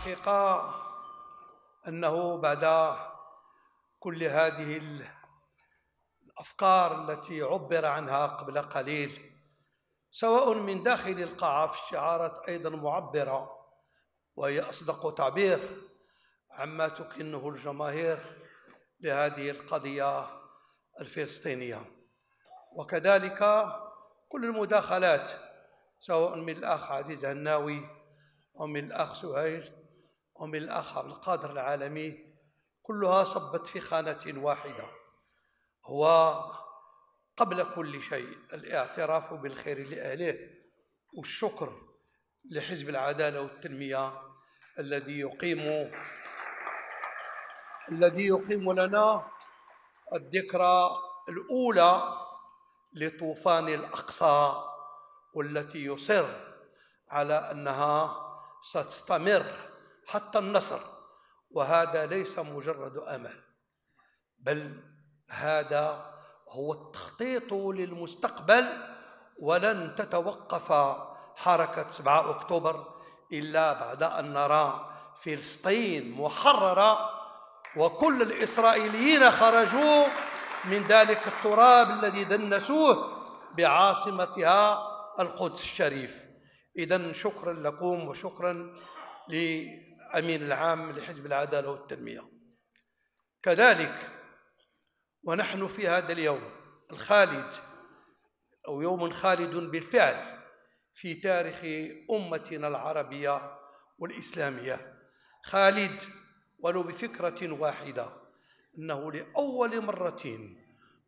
الحقيقة أنه بعد كل هذه الأفكار التي عبر عنها قبل قليل سواء من داخل القاعة في الشعارات أيضا معبرة وهي أصدق تعبير عما تكنه الجماهير لهذه القضية الفلسطينية وكذلك كل المداخلات سواء من الأخ عزيز هناوي أو من الأخ سهيل ومن الآخر القادر العالمي كلها صبت في خانة واحدة قبل كل شيء الاعتراف بالخير لأهله والشكر لحزب العدالة والتنمية الذي يقيم الذي يقيم لنا الذكرى الأولى لطوفان الأقصى والتي يصر على أنها ستستمر حتى النصر وهذا ليس مجرد امل بل هذا هو التخطيط للمستقبل ولن تتوقف حركه 7 اكتوبر الا بعد ان نرى فلسطين محرره وكل الاسرائيليين خرجوا من ذلك التراب الذي دنسوه بعاصمتها القدس الشريف اذا شكرا لكم وشكرا ل الامين العام لحزب العداله والتنميه كذلك ونحن في هذا اليوم الخالد او يوم خالد بالفعل في تاريخ امتنا العربيه والاسلاميه خالد ولو بفكره واحده انه لاول مره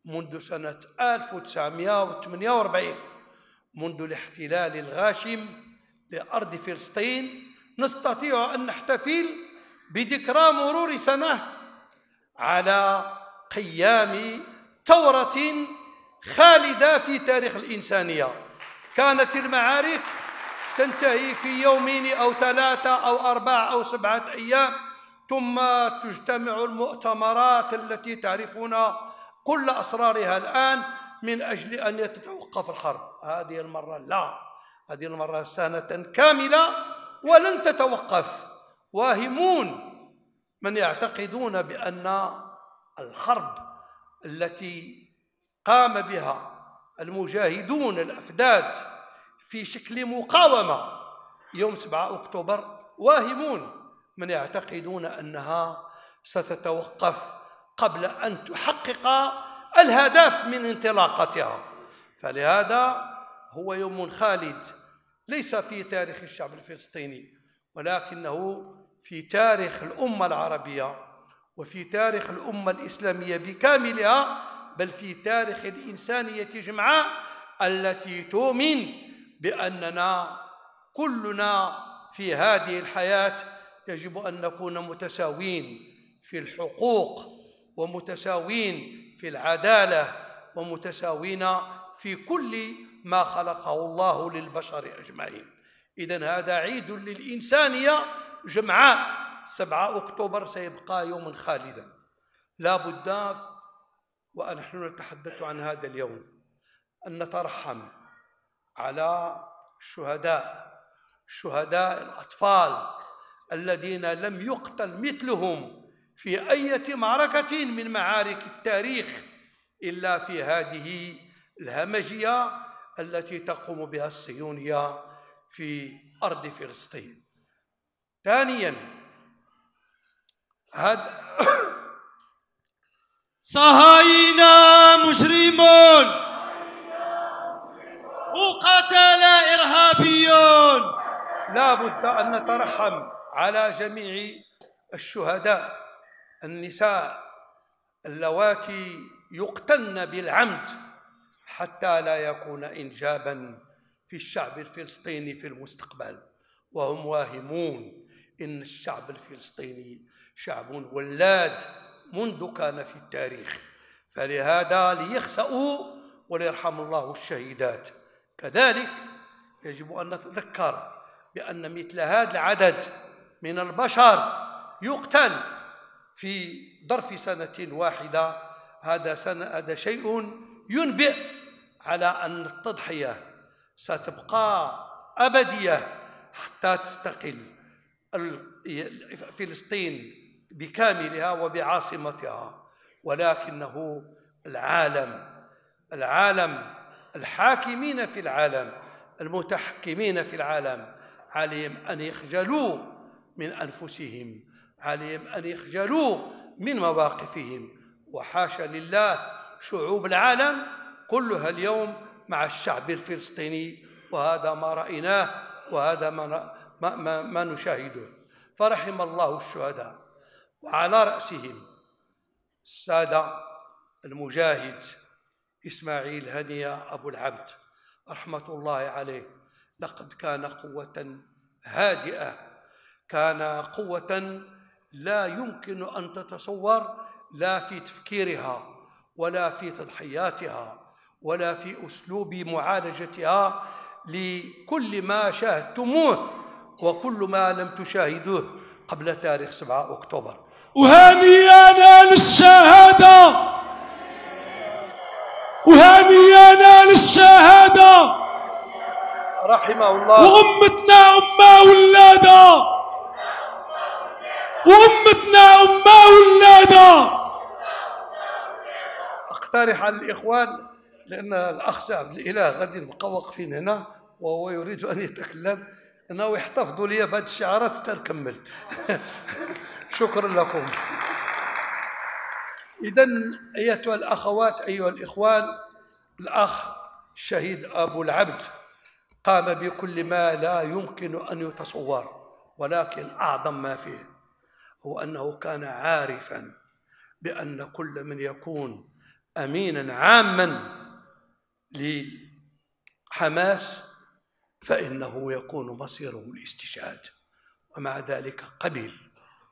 منذ سنه 1948 منذ الاحتلال الغاشم لارض فلسطين نستطيع أن نحتفل بذكرى مرور سنة على قيام ثورة خالدة في تاريخ الإنسانية كانت المعارك تنتهي في يومين أو ثلاثة أو أربعة أو سبعة أيام ثم تجتمع المؤتمرات التي تعرفون كل أسرارها الآن من أجل أن يتوقف الحرب هذه المرة لا هذه المرة سنة كاملة ولن تتوقف واهمون من يعتقدون بأن الحرب التي قام بها المجاهدون الأفداد في شكل مقاومة يوم 7 أكتوبر واهمون من يعتقدون أنها ستتوقف قبل أن تحقق الهدف من انطلاقتها فلهذا هو يوم خالد ليس في تاريخ الشعب الفلسطيني ولكنه في تاريخ الأمة العربية وفي تاريخ الأمة الإسلامية بكاملها بل في تاريخ الإنسانية جمعاء التي تؤمن بأننا كلنا في هذه الحياة يجب أن نكون متساوين في الحقوق ومتساوين في العدالة ومتساوين في كل ما خلقه الله للبشر أجمعين إذا هذا عيد للإنسانية جمعاء 7 أكتوبر سيبقى يوما خالدا لا بد ونحن نتحدث عن هذا اليوم أن نترحم على الشهداء شهداء الأطفال الذين لم يقتل مثلهم في أي معركة من معارك التاريخ إلا في هذه الهمجية التي تقوم بها الصهيونية في أرض فلسطين ثانيا هذا صهاينة مجرمون وقتل إرهابيون لا بد أن نترحم على جميع الشهداء النساء اللواتي يقتلن بالعمد حتى لا يكون انجابا في الشعب الفلسطيني في المستقبل وهم واهمون ان الشعب الفلسطيني شعب ولاد منذ كان في التاريخ فلهذا ليخسأوا وليرحم الله الشهيدات كذلك يجب أن نتذكر بأن مثل هذا العدد من البشر يقتل في ظرف سنة واحدة هذا سنة هذا شيء ينبئ على أن التضحية ستبقى أبدية حتى تستقل فلسطين بكاملها وبعاصمتها ولكنه العالم العالم الحاكمين في العالم المتحكمين في العالم عليهم أن يخجلوا من أنفسهم عليهم أن يخجلوا من مواقفهم وحاشا لله شعوب العالم كلها اليوم مع الشعب الفلسطيني وهذا ما رأيناه وهذا ما, ما, ما نشاهده فرحم الله الشهداء وعلى رأسهم السادة المجاهد إسماعيل هنية أبو العبد رحمة الله عليه لقد كان قوة هادئة كان قوة لا يمكن أن تتصور لا في تفكيرها ولا في تضحياتها ولا في أسلوب معالجتها لكل ما شاهدتموه وكل ما لم تشاهدوه قبل تاريخ 7 أكتوبر وهنيانا للشهادة وهنيانا للشهادة رحمه الله وأمتنا أمة ولادة وأمتنا أمة ولادة أقترح على الإخوان لأن الأخ سعد الإله غادي نبقى واقفين هنا وهو يريد أن يتكلم أنه يحتفظوا لي بهذه الشعارات حتى نكمل شكرا لكم إذا أيتها الأخوات أيها الإخوان الأخ الشهيد أبو العبد قام بكل ما لا يمكن أن يتصور ولكن أعظم ما فيه هو أنه كان عارفا بأن كل من يكون أمينا عاما لحماس فإنه يكون مصيره الاستشهاد ومع ذلك قبل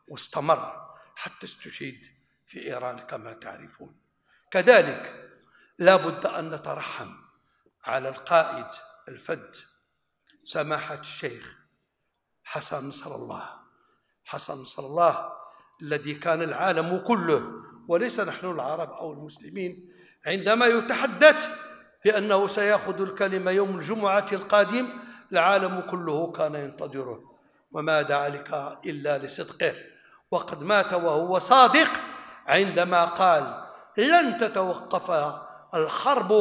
واستمر حتى استشهد في إيران كما تعرفون كذلك لا بد أن نترحم على القائد الفد سماحة الشيخ حسن نصر الله حسن نصر الله الذي كان العالم كله وليس نحن العرب أو المسلمين عندما يتحدث لأنه سيأخذ الكلمة يوم الجمعة القادم العالم كله كان ينتظره وما ذلك إلا لصدقه وقد مات وهو صادق عندما قال لن تتوقف الحرب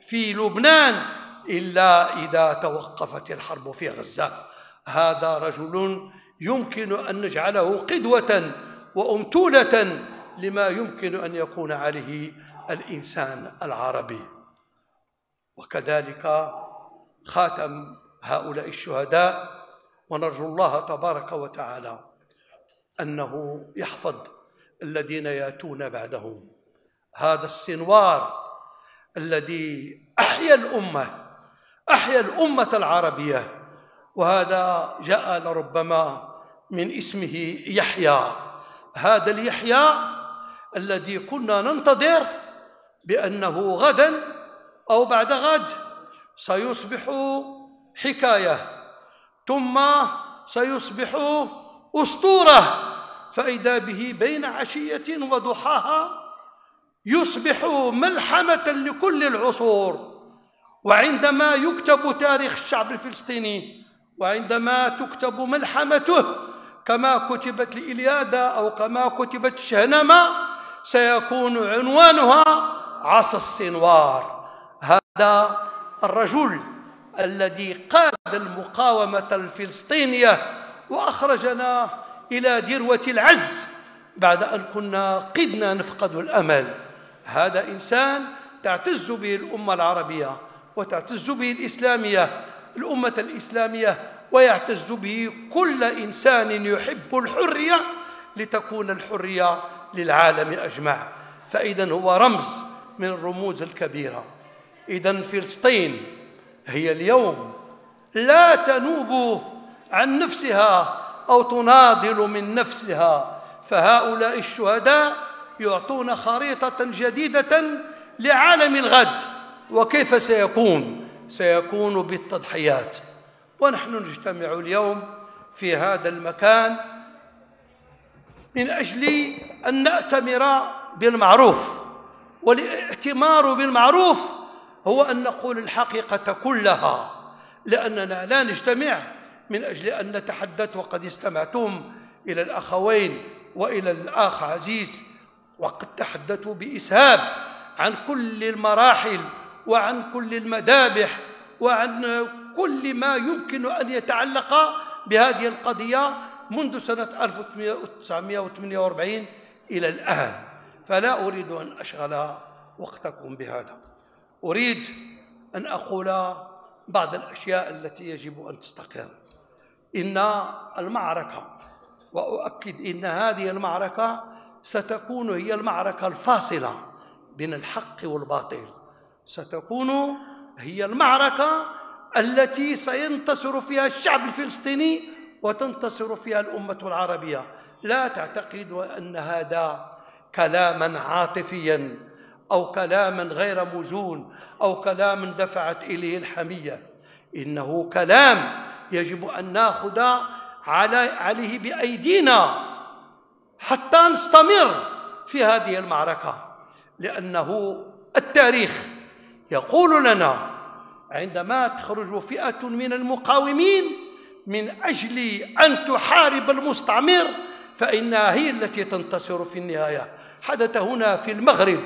في لبنان إلا إذا توقفت الحرب في غزة هذا رجل يمكن أن نجعله قدوة وأمتولة لما يمكن أن يكون عليه الإنسان العربي وكذلك خاتم هؤلاء الشهداء ونرجو الله تبارك وتعالى انه يحفظ الذين ياتون بعدهم هذا السنوار الذي احيا الامه احيا الامه العربيه وهذا جاء لربما من اسمه يحيى هذا اليحيى الذي كنا ننتظر بانه غدا أو بعد غد سيصبح حكاية ثم سيصبح أسطورة فإذا به بين عشية وضحاها يصبح ملحمة لكل العصور وعندما يكتب تاريخ الشعب الفلسطيني وعندما تكتب ملحمته كما كتبت الإليادة أو كما كتبت الشهنمة سيكون عنوانها عصا السنوار هذا الرجل الذي قاد المقاومة الفلسطينية وأخرجنا إلى ذروة العز بعد أن كنا قدنا نفقد الأمل هذا إنسان تعتز به الأمة العربية وتعتز به الإسلامية الأمة الإسلامية ويعتز به كل إنسان يحب الحرية لتكون الحرية للعالم أجمع فإذا هو رمز من الرموز الكبيرة إذا فلسطين هي اليوم لا تنوب عن نفسها أو تناضل من نفسها فهؤلاء الشهداء يعطون خريطة جديدة لعالم الغد وكيف سيكون سيكون بالتضحيات ونحن نجتمع اليوم في هذا المكان من أجل أن نأتمر بالمعروف والائتمار بالمعروف هو أن نقول الحقيقة كلها لأننا لا نجتمع من أجل أن نتحدث وقد استمعتم إلى الأخوين وإلى الأخ عزيز وقد تحدثوا بإسهاب عن كل المراحل وعن كل المذابح وعن كل ما يمكن أن يتعلق بهذه القضية منذ سنة 1948 إلى الآن فلا أريد أن أشغل وقتكم بهذا أريد أن أقول بعض الأشياء التي يجب أن تستقر إن المعركة وأؤكد إن هذه المعركة ستكون هي المعركة الفاصلة بين الحق والباطل ستكون هي المعركة التي سينتصر فيها الشعب الفلسطيني وتنتصر فيها الأمة العربية لا تعتقد أن هذا كلاما عاطفيا أو كلاما غير موزون أو كلام دفعت إليه الحمية إنه كلام يجب أن ناخذ على عليه بأيدينا حتى نستمر في هذه المعركة لأنه التاريخ يقول لنا عندما تخرج فئة من المقاومين من أجل أن تحارب المستعمر فإنها هي التي تنتصر في النهاية حدث هنا في المغرب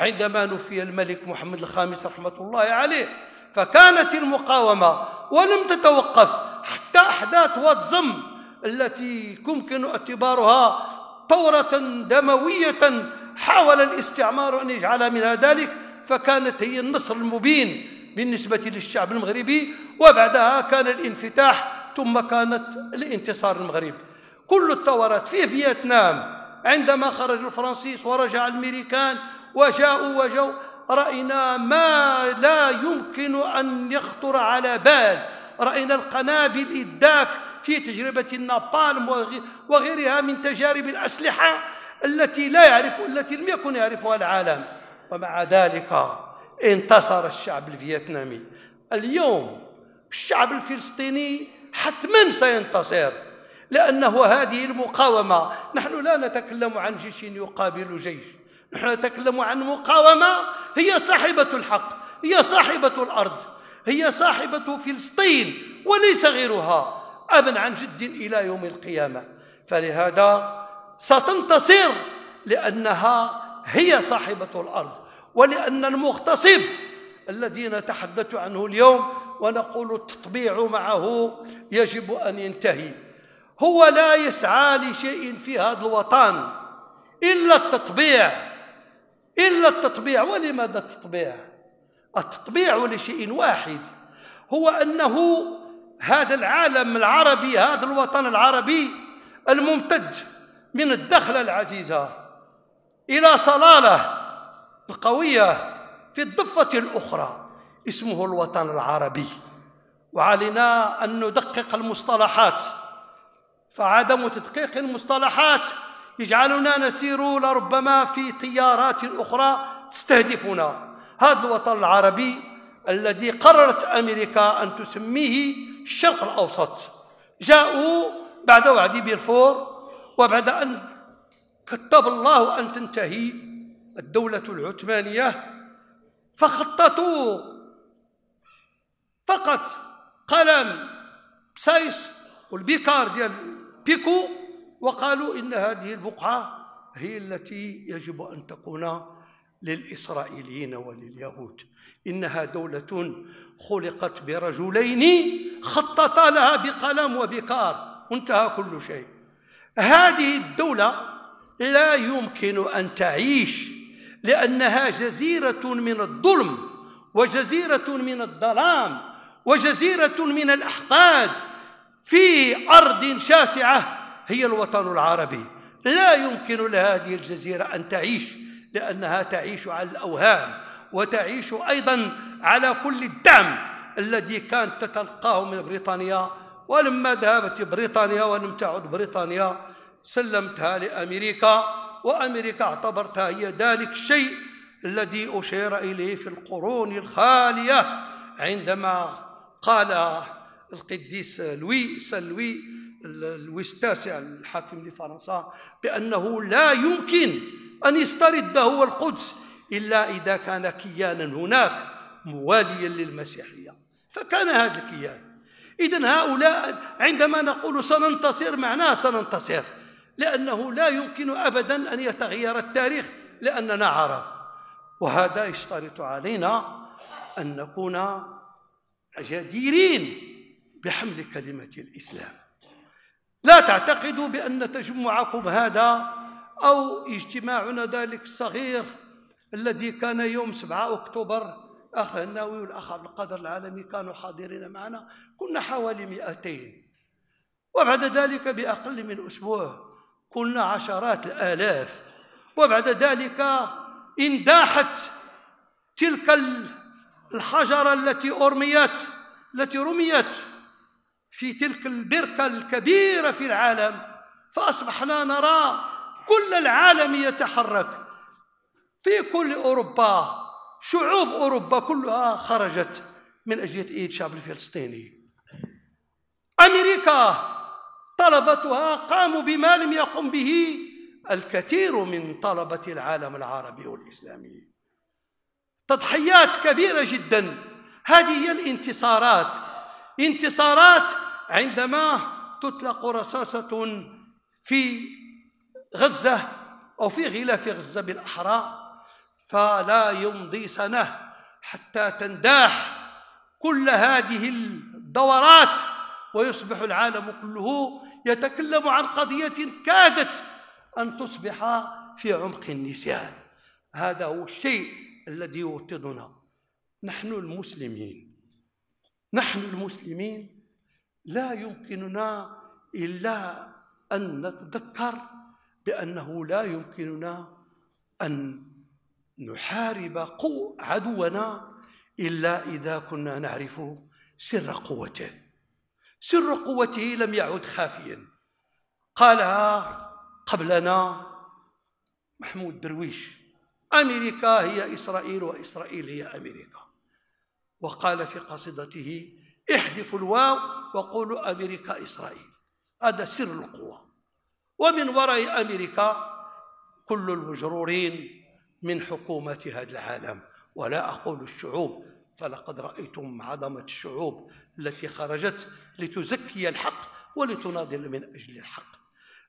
عندما نفي الملك محمد الخامس رحمة الله عليه فكانت المقاومة ولم تتوقف حتى أحداث واتزم التي يمكن اعتبارها ثورة دموية حاول الاستعمار أن يجعل منها ذلك فكانت هي النصر المبين بالنسبة للشعب المغربي وبعدها كان الانفتاح ثم كانت الانتصار المغرب كل الثورات في فيتنام عندما خرج الفرنسيس ورجع الامريكان وجاءوا وجاءوا رأينا ما لا يمكن أن يخطر على بال رأينا القنابل الداك في تجربة النابالم وغيرها من تجارب الأسلحة التي لا يعرف التي لم يكن يعرفها العالم ومع ذلك انتصر الشعب الفيتنامي اليوم الشعب الفلسطيني حتما سينتصر لأنه هذه المقاومة نحن لا نتكلم عن جيش يقابل جيش نحن نتكلم عن مقاومة هي صاحبة الحق هي صاحبة الأرض هي صاحبة فلسطين وليس غيرها أبا عن جد إلى يوم القيامة فلهذا ستنتصر لأنها هي صاحبة الأرض ولأن المغتصب الذي نتحدث عنه اليوم ونقول التطبيع معه يجب أن ينتهي هو لا يسعى لشيء في هذا الوطن إلا التطبيع إلا التطبيع ولماذا التطبيع؟ التطبيع لشيء واحد هو أنه هذا العالم العربي هذا الوطن العربي الممتد من الدخلة العزيزة إلى صلالة القوية في الضفة الأخرى اسمه الوطن العربي وعلينا أن ندقق المصطلحات فعدم تدقيق المصطلحات يجعلنا نسير لربما في تيارات أخرى تستهدفنا هذا الوطن العربي الذي قررت أمريكا أن تسميه الشرق الأوسط جاءوا بعد وعد بيرفور وبعد أن كتب الله أن تنتهي الدولة العثمانية فخططوا فقط قلم سايس والبيكار ديال بيكو وقالوا إن هذه البقعة هي التي يجب أن تكون للإسرائيليين ولليهود إنها دولة خلقت برجلين خططا لها بقلم وبكار وانتهى كل شيء هذه الدولة لا يمكن أن تعيش لأنها جزيرة من الظلم وجزيرة من الظلام وجزيرة من الأحقاد في أرض شاسعة هي الوطن العربي لا يمكن لهذه الجزيرة أن تعيش لأنها تعيش على الأوهام وتعيش أيضا على كل الدعم الذي كانت تتلقاه من بريطانيا ولما ذهبت بريطانيا ولم تعد بريطانيا سلمتها لأمريكا وأمريكا اعتبرتها هي ذلك الشيء الذي أشير إليه في القرون الخالية عندما قال القديس لوي سان التاسع الحاكم لفرنسا بأنه لا يمكن أن يسترد هو القدس إلا إذا كان كيانا هناك مواليا للمسيحية فكان هذا الكيان إذا هؤلاء عندما نقول سننتصر معناه سننتصر لأنه لا يمكن أبدا أن يتغير التاريخ لأننا عرب وهذا يشترط علينا أن نكون جديرين بحمل كلمة الإسلام لا تعتقدوا بأن تجمعكم هذا أو اجتماعنا ذلك الصغير الذي كان يوم 7 أكتوبر أخ الناوي والأخ عبد القادر العالمي كانوا حاضرين معنا كنا حوالي 200 وبعد ذلك بأقل من أسبوع كنا عشرات الآلاف وبعد ذلك انداحت تلك الحجرة التي أرميت التي رميت في تلك البركه الكبيره في العالم فاصبحنا نرى كل العالم يتحرك في كل اوروبا شعوب اوروبا كلها خرجت من اجل تأييد الشعب الفلسطيني امريكا طلبتها قاموا بما لم يقم به الكثير من طلبه العالم العربي والاسلامي تضحيات كبيره جدا هذه هي الانتصارات انتصارات عندما تطلق رصاصة في غزة أو في غلاف غزة بالأحرى فلا يمضي سنة حتى تنداح كل هذه الدورات ويصبح العالم كله يتكلم عن قضية كادت أن تصبح في عمق النسيان هذا هو الشيء الذي يوطدنا نحن المسلمين نحن المسلمين لا يمكننا إلا أن نتذكر بأنه لا يمكننا أن نحارب قو عدونا إلا إذا كنا نعرف سر قوته سر قوته لم يعد خافيا قالها قبلنا محمود درويش أمريكا هي إسرائيل وإسرائيل هي أمريكا وقال في قصيدته احذفوا الواو وقولوا أمريكا إسرائيل هذا سر القوة ومن وراء أمريكا كل المجرورين من حكومة هذا العالم ولا أقول الشعوب فلقد رأيتم عظمة الشعوب التي خرجت لتزكي الحق ولتناضل من أجل الحق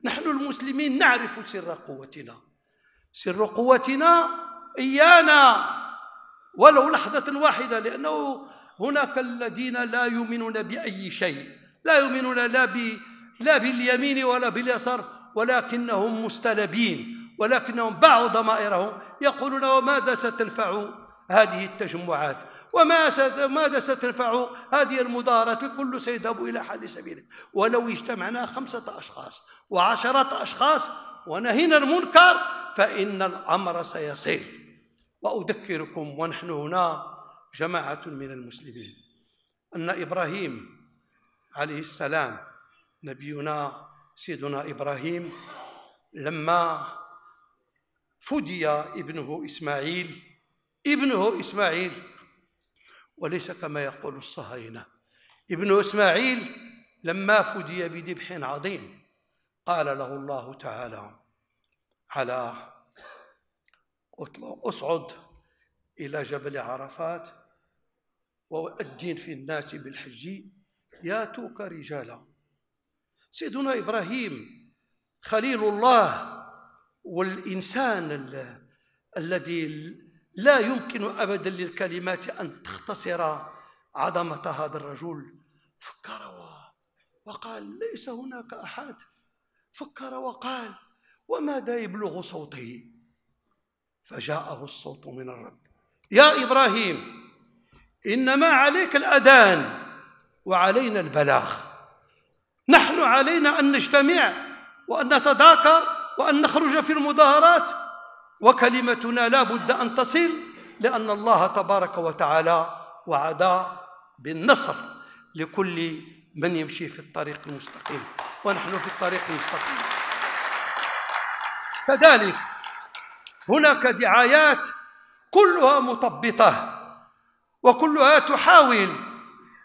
نحن المسلمين نعرف سر قوتنا سر قوتنا إيانا ولو لحظة واحدة لأنه هناك الذين لا يؤمنون بأي شيء لا يؤمنون لا, ب... لا باليمين ولا باليسار ولكنهم مستلبين ولكنهم باعوا ضمائرهم يقولون وماذا ستنفع هذه التجمعات وما ماذا ستنفع هذه المظاهرات الكل سيذهب إلى حل سبيله ولو اجتمعنا خمسة أشخاص وعشرة أشخاص ونهينا المنكر فإن الأمر سيصير واذكركم ونحن هنا جماعه من المسلمين ان ابراهيم عليه السلام نبينا سيدنا ابراهيم لما فدي ابنه اسماعيل ابنه اسماعيل وليس كما يقول الصهاينه ابنه اسماعيل لما فدي بذبح عظيم قال له الله تعالى على أصعد إلى جبل عرفات وأدين في الناس بالحج ياتوك رجالا سيدنا إبراهيم خليل الله والإنسان الذي لا يمكن أبدا للكلمات أن تختصر عظمة هذا الرجل فكر وقال ليس هناك أحد فكر وقال وماذا يبلغ صوته فجاءه الصوت من الرب يا ابراهيم انما عليك الاذان وعلينا البلاغ نحن علينا ان نجتمع وان نتذاكر وان نخرج في المظاهرات وكلمتنا لا بد ان تصل لان الله تبارك وتعالى وعدا بالنصر لكل من يمشي في الطريق المستقيم ونحن في الطريق المستقيم كذلك هناك دعايات كلها مطبطه وكلها آية تحاول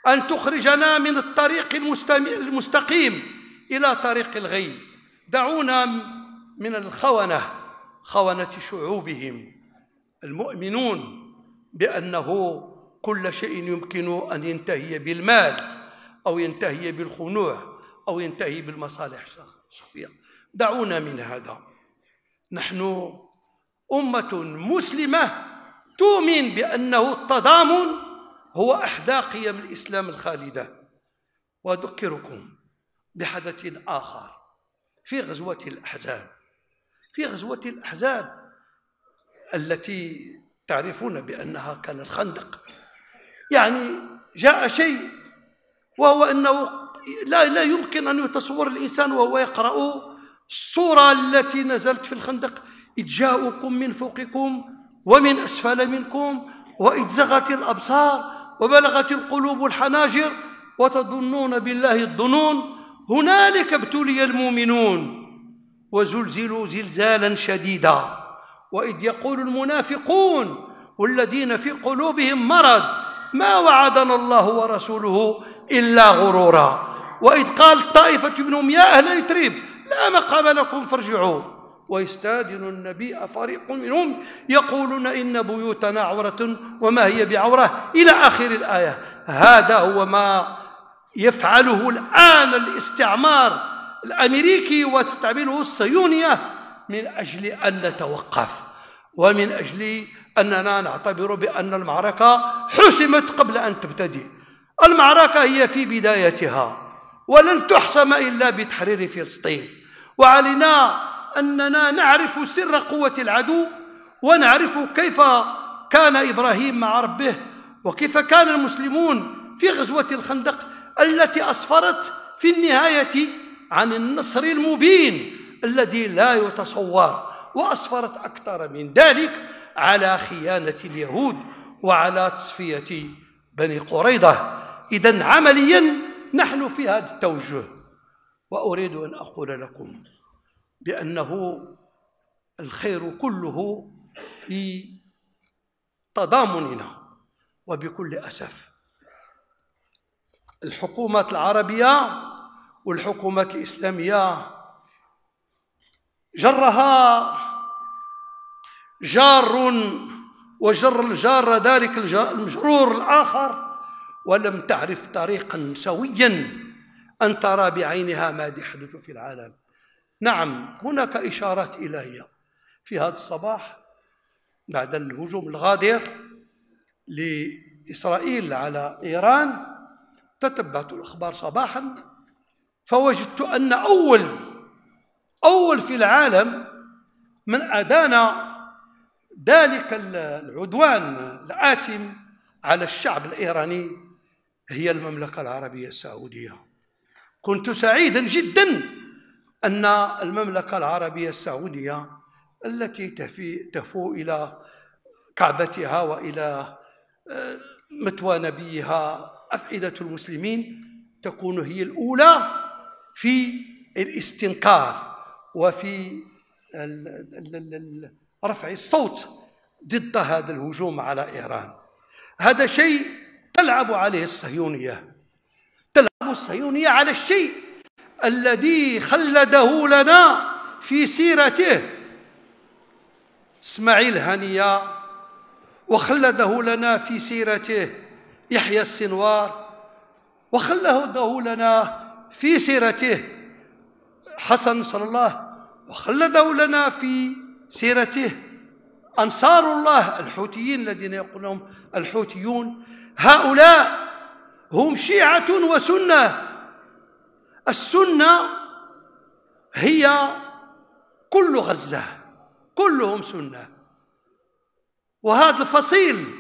ان تخرجنا من الطريق المستقيم الى طريق الغي دعونا من الخونه خونه شعوبهم المؤمنون بانه كل شيء يمكن ان ينتهي بالمال او ينتهي بالخنوع او ينتهي بالمصالح الشخصيه دعونا من هذا نحن أمة مسلمة تؤمن بأنه التضامن هو إحدى قيم الإسلام الخالدة وأذكركم بحدث آخر في غزوة الأحزاب في غزوة الأحزاب التي تعرفون بأنها كان الخندق يعني جاء شيء وهو أنه لا, لا يمكن أن يتصور الإنسان وهو يقرأ الصورة التي نزلت في الخندق إذ جاءوكم من فوقكم ومن أسفل منكم وإذ زغت الأبصار وبلغت القلوب الحناجر وتظنون بالله الظنون هنالك ابتلي المؤمنون وزلزلوا زلزالا شديدا وإذ يقول المنافقون والذين في قلوبهم مرض ما وعدنا الله ورسوله إلا غرورا وإذ قال طائفة منهم يا أهل يثرب لا مقام لكم فارجعوا ويستاذن النبي فريق منهم يقولون إن بيوتنا عورة وما هي بعورة إلى آخر الآية هذا هو ما يفعله الآن الاستعمار الأمريكي وتستعمله الصهيونية من أجل أن نتوقف ومن أجل أننا نعتبر بأن المعركة حسمت قبل أن تبتدئ المعركة هي في بدايتها ولن تحسم إلا بتحرير فلسطين وعلينا أننا نعرف سر قوة العدو ونعرف كيف كان إبراهيم مع ربه وكيف كان المسلمون في غزوة الخندق التي أسفرت في النهاية عن النصر المبين الذي لا يتصور وأسفرت أكثر من ذلك على خيانة اليهود وعلى تصفية بني قريضة إذا عمليا نحن في هذا التوجه وأريد أن أقول لكم بأنه الخير كله في تضامننا وبكل أسف الحكومات العربية والحكومات الإسلامية جرها جار وجر الجار ذلك المجرور الآخر ولم تعرف طريقا سويا أن ترى بعينها ما يحدث في العالم نعم هناك إشارات إلهية في هذا الصباح بعد الهجوم الغادر لإسرائيل على إيران تتبعت الأخبار صباحا فوجدت أن أول أول في العالم من أدان ذلك العدوان الآتم على الشعب الإيراني هي المملكة العربية السعودية كنت سعيدا جدا أن المملكة العربية السعودية التي تفي تفو إلى كعبتها وإلى آه، متوى نبيها أفئدة المسلمين تكون هي الأولى في الاستنكار وفي رفع الصوت ضد هذا الهجوم على إيران هذا شيء تلعب عليه الصهيونية تلعب الصهيونية على الشيء الذي خلده لنا في سيرته اسماعيل هنية وخلده لنا في سيرته يحيى السنوار وخلده لنا في سيرته حسن صلى الله وخلده لنا في سيرته أنصار الله الحوثيين الذين يقولون الحوثيون هؤلاء هم شيعة وسنة السنة هي كل غزة كلهم سنة وهذا الفصيل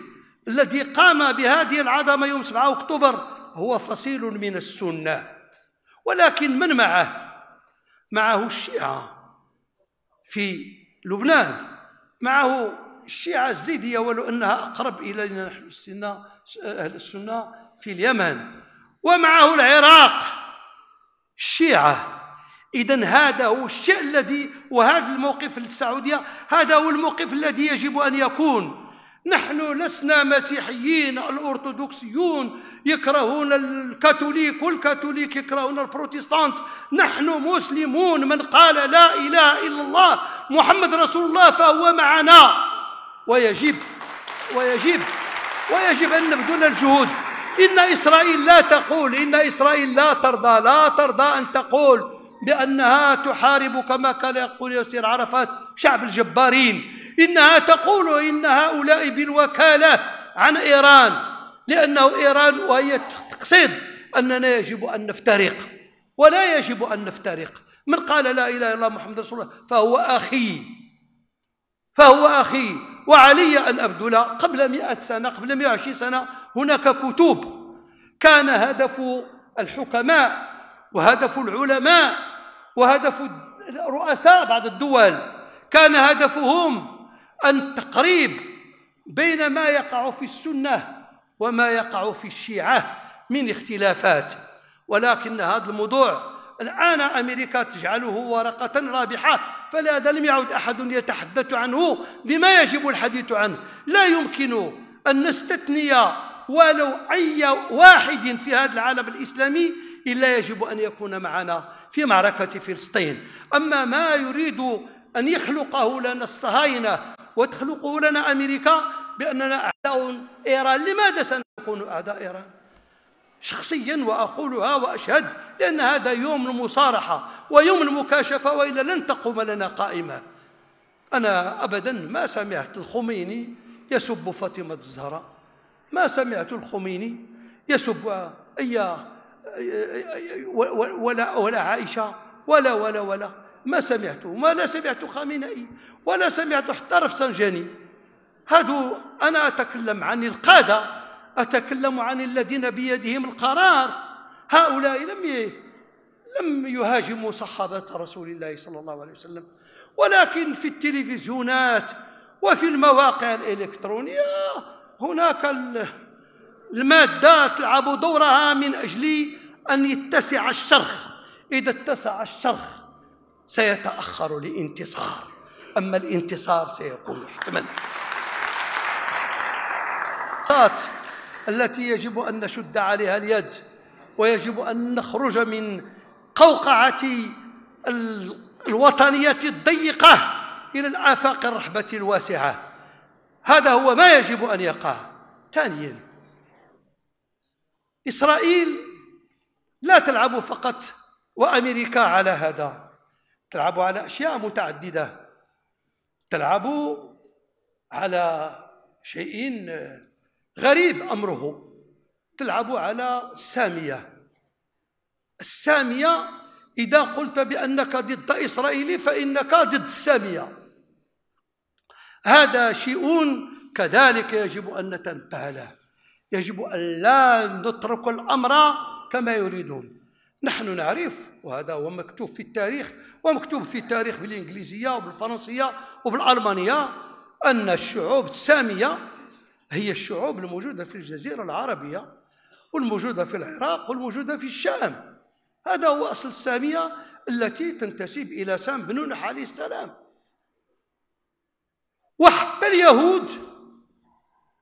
الذي قام بهذه العظمة يوم 7 أكتوبر هو فصيل من السنة ولكن من معه؟ معه الشيعة في لبنان معه الشيعة الزيدية ولو أنها أقرب إلينا نحن السنة أهل السنة في اليمن ومعه العراق الشيعة إذا هذا هو الشيء الذي وهذا الموقف للسعودية هذا هو الموقف الذي يجب أن يكون نحن لسنا مسيحيين الأرثوذكسيون يكرهون الكاثوليك والكاثوليك يكرهون البروتستانت نحن مسلمون من قال لا إله إلا الله محمد رسول الله فهو معنا ويجب ويجب ويجب أن نبذل الجهود إن إسرائيل لا تقول إن إسرائيل لا ترضى لا ترضى أن تقول بأنها تحارب كما كان يقول ياسر عرفات شعب الجبارين إنها تقول إن هؤلاء بالوكالة عن إيران لأنه إيران وهي تقصد أننا يجب أن نفترق ولا يجب أن نفترق من قال لا إله إلا الله محمد رسول الله فهو أخي فهو أخي وعلي أن أبذل قبل مئة سنة قبل 120 سنة هناك كتب كان هدف الحكماء وهدف العلماء وهدف رؤساء بعض الدول كان هدفهم التقريب بين ما يقع في السنه وما يقع في الشيعه من اختلافات ولكن هذا الموضوع الان امريكا تجعله ورقه رابحه فلهذا لم يعد احد يتحدث عنه بما يجب الحديث عنه لا يمكن ان نستثني ولو أي واحد في هذا العالم الإسلامي إلا يجب أن يكون معنا في معركة فلسطين أما ما يريد أن يخلقه لنا الصهاينة وتخلقه لنا أمريكا بأننا أعداء إيران لماذا سنكون أعداء إيران؟ شخصيا وأقولها وأشهد لأن هذا يوم المصارحة ويوم المكاشفة وإلا لن تقوم لنا قائمة أنا أبدا ما سمعت الخميني يسب فاطمة الزهراء ما سمعت الخميني يسب آه، إياه آه، آه، ولا ولا عائشة ولا ولا ولا ما سمعته ما لا سمعت خامنئي ولا سمعت حتى رفسنجاني هادو أنا أتكلم عن القادة أتكلم عن الذين بيدهم القرار هؤلاء لم لم يهاجموا صحابة رسول الله صلى الله عليه وسلم ولكن في التلفزيونات وفي المواقع الإلكترونية هناك المادات تلعب دورها من أجل أن يتسع الشرخ إذا اتسع الشرخ سيتأخر لانتصار أما الانتصار سيكون حتما التي يجب أن نشد عليها اليد ويجب أن نخرج من قوقعة الوطنية الضيقة إلى الآفاق الرحبة الواسعة هذا هو ما يجب أن يقع ثانيا إسرائيل لا تلعب فقط وأمريكا على هذا تلعب على أشياء متعددة تلعب على شيء غريب أمره تلعب على السامية السامية إذا قلت بأنك ضد إسرائيل فإنك ضد السامية هذا شيء كذلك يجب أن نتنبه له يجب أن لا نترك الأمر كما يريدون نحن نعرف وهذا هو مكتوب في التاريخ ومكتوب في التاريخ بالإنجليزية وبالفرنسية وبالألمانية أن الشعوب السامية هي الشعوب الموجودة في الجزيرة العربية والموجودة في العراق والموجودة في الشام هذا هو أصل السامية التي تنتسب إلى سام بن نوح عليه السلام وحتى اليهود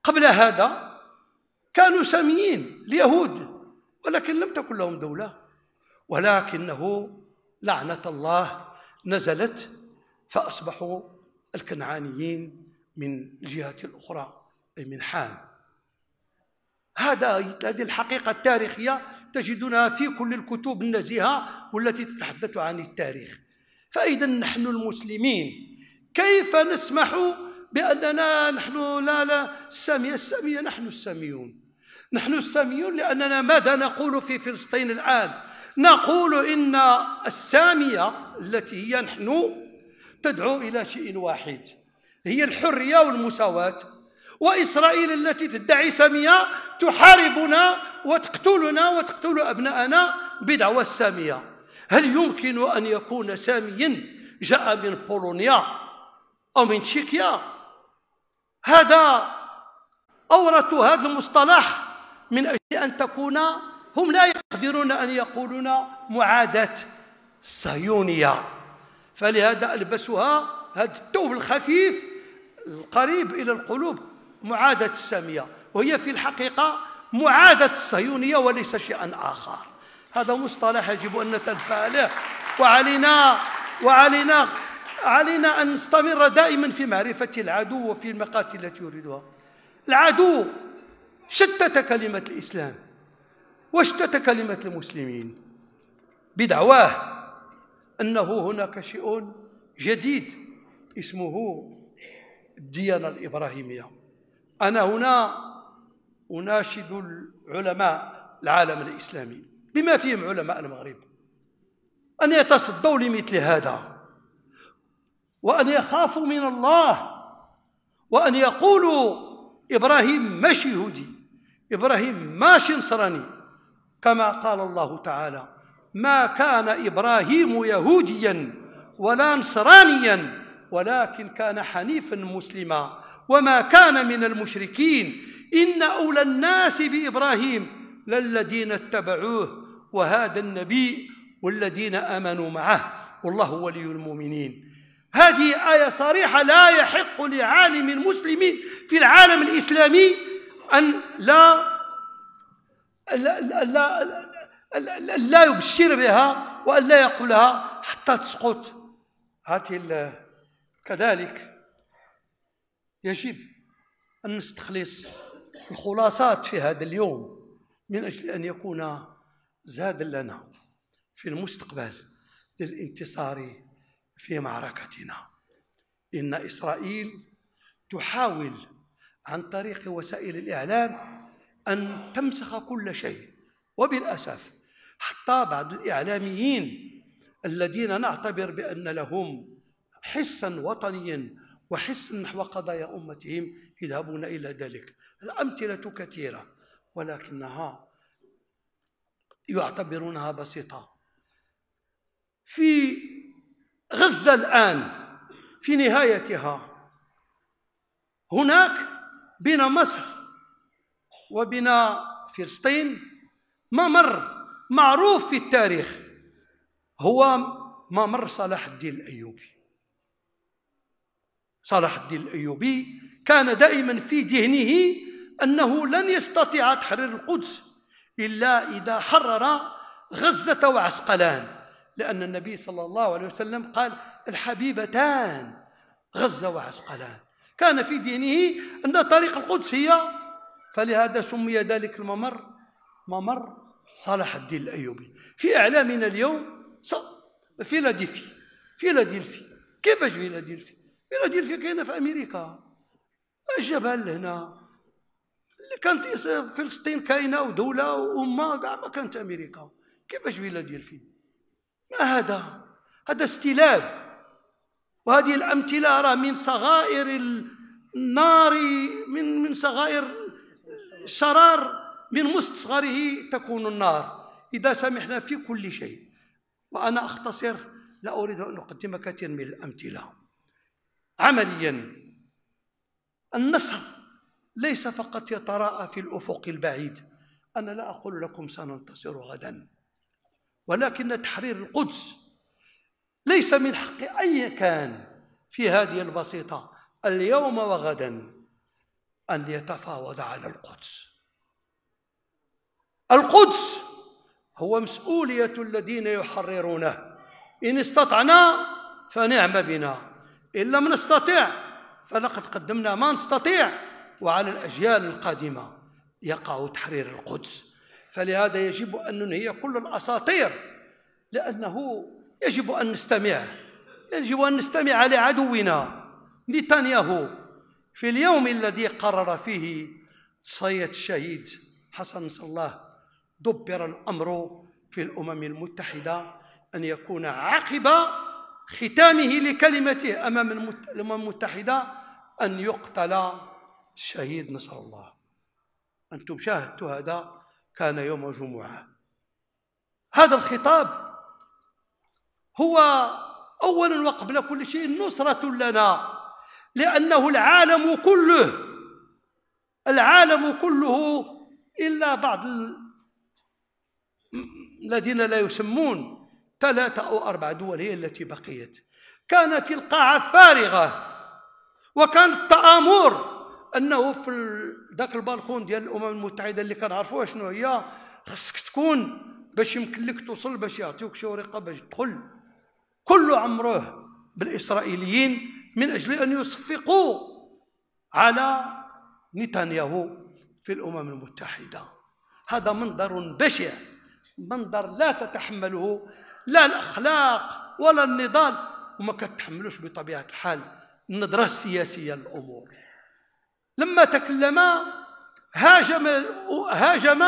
قبل هذا كانوا ساميين اليهود ولكن لم تكن لهم دولة ولكنه لعنة الله نزلت فأصبحوا الكنعانيين من الجهة الأخرى أي من حام هذا هذه الحقيقة التاريخية تجدونها في كل الكتب النزيهة والتي تتحدث عن التاريخ فإذا نحن المسلمين كيف نسمح بأننا نحن لا لا السامية السامية نحن الساميون نحن الساميون لأننا ماذا نقول في فلسطين الآن نقول إن السامية التي هي نحن تدعو إلى شيء واحد هي الحرية والمساواة وإسرائيل التي تدعي سامية تحاربنا وتقتلنا وتقتل أبناءنا بدعوى السامية هل يمكن أن يكون ساميا جاء من بولونيا أو من تشيكيا هذا أورثوا هذا المصطلح من أجل أن تكون هم لا يقدرون أن يقولون معاداة الصهيونية فلهذا ألبسها هذا الثوب الخفيف القريب إلى القلوب معادة السامية وهي في الحقيقة معادة الصهيونية وليس شيئا آخر هذا مصطلح يجب أن نتنبه له وعلينا وعلينا علينا أن نستمر دائما في معرفة العدو وفي المقاتل التي يريدها العدو شتت كلمة الإسلام واشتت كلمة المسلمين بدعواه أنه هناك شيء جديد اسمه الديانة الإبراهيمية أنا هنا أناشد العلماء العالم الإسلامي بما فيهم علماء المغرب أن يتصدوا لمثل هذا وأن يخافوا من الله وأن يقولوا إبراهيم ماشي هودي إبراهيم ماشي نصراني كما قال الله تعالى ما كان إبراهيم يهوديا ولا نصرانيا ولكن كان حنيفا مسلما وما كان من المشركين إن أولى الناس بإبراهيم للذين اتبعوه وهذا النبي والذين آمنوا معه والله ولي المؤمنين هذه آية صريحة لا يحق لعالم مسلم في العالم الإسلامي أن لا لا لا, لا, لا يبشر بها وأن لا يقولها حتى تسقط هذه كذلك يجب أن نستخلص الخلاصات في هذا اليوم من أجل أن يكون زادا لنا في المستقبل للانتصار في معركتنا إن إسرائيل تحاول عن طريق وسائل الإعلام أن تمسخ كل شيء وبالأسف حتى بعض الإعلاميين الذين نعتبر بأن لهم حسا وطنيا وحسا نحو قضايا أمتهم يذهبون إلى ذلك الأمثلة كثيرة ولكنها يعتبرونها بسيطة في غزة الآن في نهايتها هناك بين مصر وبين فلسطين ممر معروف في التاريخ هو ممر صلاح الدين الأيوبي صلاح الدين الأيوبي كان دائما في ذهنه أنه لن يستطيع تحرير القدس إلا إذا حرر غزة وعسقلان لأن النبي صلى الله عليه وسلم قال الحبيبتان غزة وعسقلان كان في دينه أن طريق القدس هي فلهذا سمي ذلك الممر ممر صلاح الدين الأيوبي في إعلامنا اليوم فيلادلفي فيلادلفي كيفاش فيلادلفي فيلادلفيا كاينة في أمريكا الجبل هنا اللي كانت فلسطين كاينة ودولة وأمة كاع ما كانت أمريكا كيفاش فيلادلفي ما هذا هذا استلاب وهذه الأمثلة من صغائر النار من من صغائر الشرار من مستصغره تكون النار إذا سمحنا في كل شيء وأنا أختصر لا أريد أن أقدم كثير من الأمثلة عمليا النصر ليس فقط يتراءى في الأفق البعيد أنا لا أقول لكم سننتصر غدا ولكن تحرير القدس ليس من حق أي كان في هذه البسيطة اليوم وغدا أن يتفاوض على القدس القدس هو مسؤولية الذين يحررونه إن استطعنا فنعم بنا إن لم نستطع فلقد قدمنا ما نستطيع وعلى الأجيال القادمة يقع تحرير القدس فلهذا يجب أن ننهي كل الأساطير لأنه يجب أن نستمع يجب أن نستمع لعدونا نتنياهو في اليوم الذي قرر فيه صيد الشهيد حسن نصر الله دبر الأمر في الأمم المتحدة أن يكون عقب ختامه لكلمته أمام الأمم المتحدة أن يقتل الشهيد نصر الله أنتم شاهدتوا هذا كان يوم جمعة هذا الخطاب هو أولا وقبل كل شيء نصرة لنا لأنه العالم كله العالم كله إلا بعض الذين لا يسمون ثلاثة أو أربع دول هي التي بقيت كانت القاعة فارغة وكان التآمر انه في ذاك البالكون ديال الامم المتحده اللي كنعرفوها شنو هي خصك تكون باش يمكن لك توصل باش يعطيوك شي ورقه باش تدخل كل عمره بالاسرائيليين من اجل ان يصفقوا على نتنياهو في الامم المتحده هذا منظر بشع منظر لا تتحمله لا الاخلاق ولا النضال وما كتحملوش بطبيعه الحال النظره السياسيه للامور لما تكلما هاجم هاجم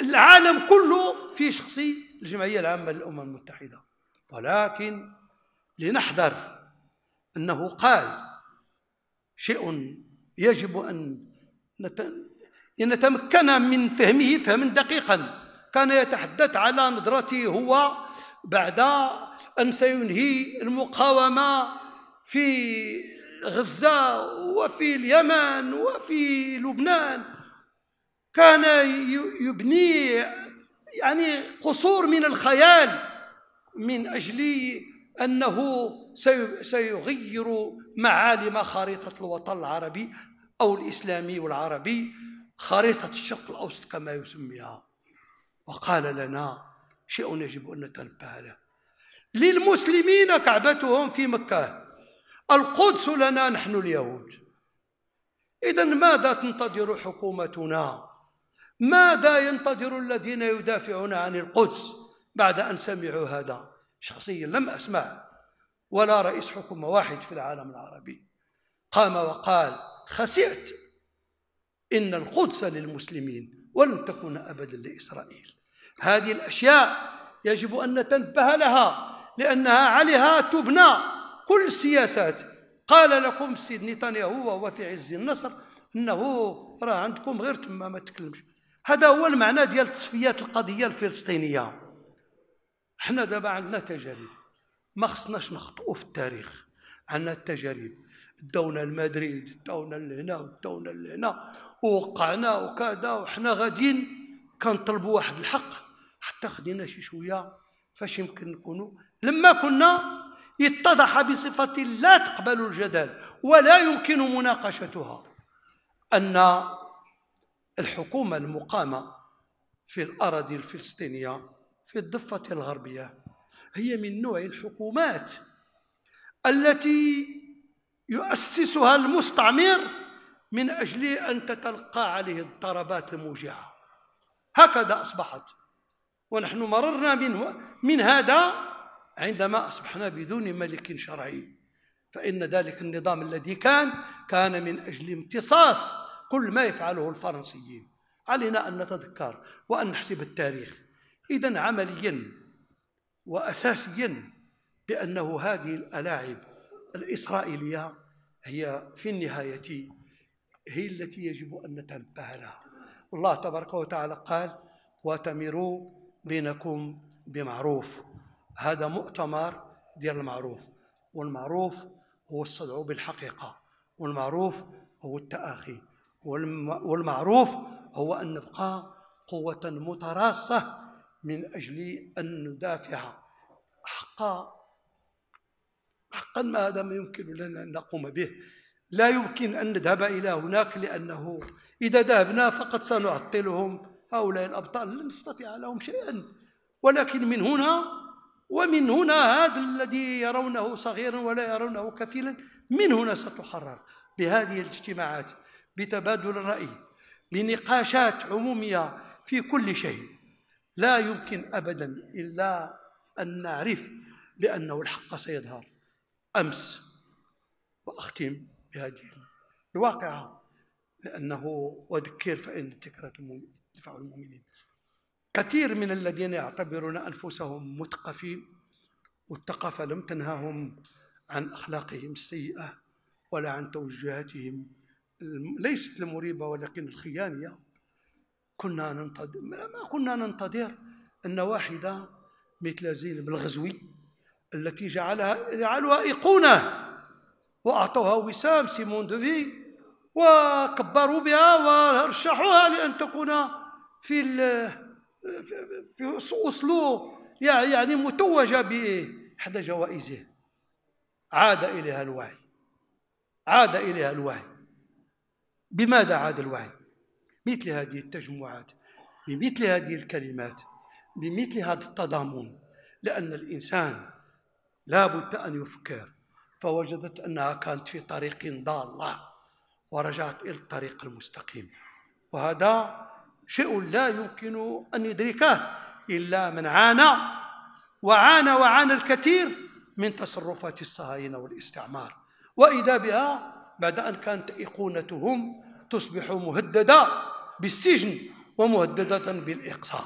العالم كله في شخصي الجمعيه العامه للامم المتحده ولكن لنحذر انه قال شيء يجب ان نتمكن من فهمه فهما دقيقا كان يتحدث على نظرته هو بعد ان سينهي المقاومه في غزة وفي اليمن وفي لبنان كان يبني يعني قصور من الخيال من أجل أنه سيغير معالم خريطة الوطن العربي أو الإسلامي والعربي خريطة الشرق الأوسط كما يسميها وقال لنا شيء يجب أن نتنبه له للمسلمين كعبتهم في مكة القدس لنا نحن اليهود إذا ماذا تنتظر حكومتنا؟ ماذا ينتظر الذين يدافعون عن القدس بعد أن سمعوا هذا؟ شخصيا لم أسمع ولا رئيس حكومة واحد في العالم العربي قام وقال خسئت إن القدس للمسلمين ولن تكون أبدا لإسرائيل هذه الأشياء يجب أن نتنبه لها لأنها عليها تبنى كل السياسات قال لكم السيد نتنياهو وهو في عز النصر انه راه عندكم غير تما ما تكلمش هذا هو المعنى ديال تصفيات القضيه الفلسطينيه حنا دابا عندنا تجارب ما خصناش نخطئوا في التاريخ عندنا التجارب داونا لمدريد داونا لهنا داونا لهنا ووقعنا وكذا وحنا غاديين كنطلبوا واحد الحق حتى خدينا شي شويه فاش يمكن نكونوا لما كنا اتضح بصفة لا تقبل الجدل ولا يمكن مناقشتها أن الحكومة المقامة في الأراضي الفلسطينية في الضفة الغربية هي من نوع الحكومات التي يؤسسها المستعمر من أجل أن تتلقى عليه الضربات الموجعة هكذا أصبحت ونحن مررنا من, من هذا عندما أصبحنا بدون ملك شرعي فإن ذلك النظام الذي كان كان من أجل امتصاص كل ما يفعله الفرنسيين علينا أن نتذكر وأن نحسب التاريخ إذا عمليا وأساسيا بأنه هذه الألاعب الإسرائيلية هي في النهاية هي التي يجب أن نتنبه لها الله تبارك وتعالى قال وتمروا بينكم بمعروف هذا مؤتمر ديال المعروف والمعروف هو الصدع بالحقيقة والمعروف هو التآخي والمعروف هو أن نبقى قوة متراصة من أجل أن ندافع حقا حقا ما هذا ما يمكن لنا أن نقوم به لا يمكن أن نذهب إلى هناك لأنه إذا ذهبنا فقد سنعطلهم هؤلاء الأبطال لن نستطيع لهم شيئا ولكن من هنا ومن هنا هذا الذي يرونه صغيرا ولا يرونه كفيلا من هنا ستحرر بهذه الاجتماعات بتبادل الرأي بنقاشات عمومية في كل شيء لا يمكن أبدا إلا أن نعرف بأنه الحق سيظهر أمس وأختم بهذه الواقعة لأنه وذكر فإن التكرة تنفع المؤمنين كثير من الذين يعتبرون انفسهم مثقفين والثقافه لم تنههم عن اخلاقهم السيئه ولا عن توجهاتهم ليست المريبه ولكن الخيانيه كنا ننتظر ما كنا ننتظر ان واحده مثل زينب الغزوي التي جعلها جعلها ايقونه واعطوها وسام سيمون دوفي وكبروا بها ورشحوها لان تكون في في أصله يعني متوجة بإحدى جوائزه عاد إليها الوعي عاد إليها الوعي بماذا عاد الوعي؟ مثل هذه التجمعات بمثل هذه الكلمات بمثل هذا التضامن لأن الإنسان لابد أن يفكر فوجدت أنها كانت في طريق ضالة ورجعت إلى الطريق المستقيم وهذا شيء لا يمكن أن يدركه إلا من عانى وعانى وعانى الكثير من تصرفات الصهاينة والاستعمار وإذا بها بعد أن كانت إيقونتهم تصبح مهددة بالسجن ومهددة بالإقصاء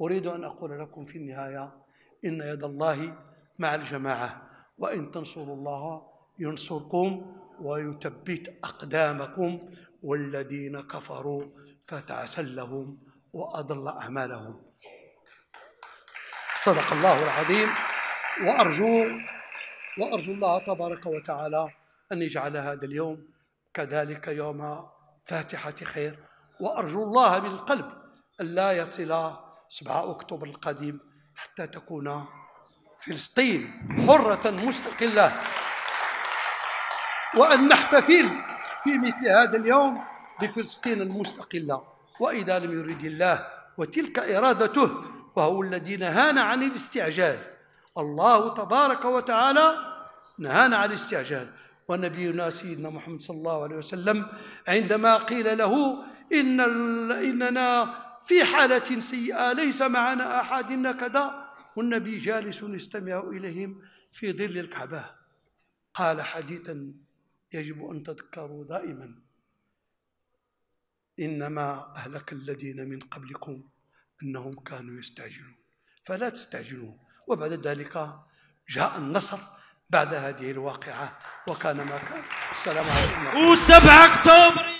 أريد أن أقول لكم في النهاية إن يد الله مع الجماعة وإن تنصروا الله ينصركم ويثبت أقدامكم والذين كفروا فتعسلهم وأضل أعمالهم صدق الله العظيم وأرجو وأرجو الله تبارك وتعالى أن يجعل هذا اليوم كذلك يوم فاتحة خير وأرجو الله من القلب أن لا يصل 7 أكتوبر القادم حتى تكون فلسطين حرة مستقلة وأن نحتفل في مثل هذا اليوم لفلسطين المستقله واذا لم يرد الله وتلك ارادته وهو الذي نهانا عن الاستعجال الله تبارك وتعالى نهانا عن الاستعجال ونبينا سيدنا محمد صلى الله عليه وسلم عندما قيل له إن إننا في حالة سيئة ليس معنا أحد كذا والنبي جالس يستمع إليهم في ظل الكعبة قال حديثا يجب أن تذكروا دائما إنما أهلك الذين من قبلكم أنهم كانوا يستعجلون فلا تستعجلون وبعد ذلك جاء النصر بعد هذه الواقعة وكان ما كان السلام عليكم وسبعك صبري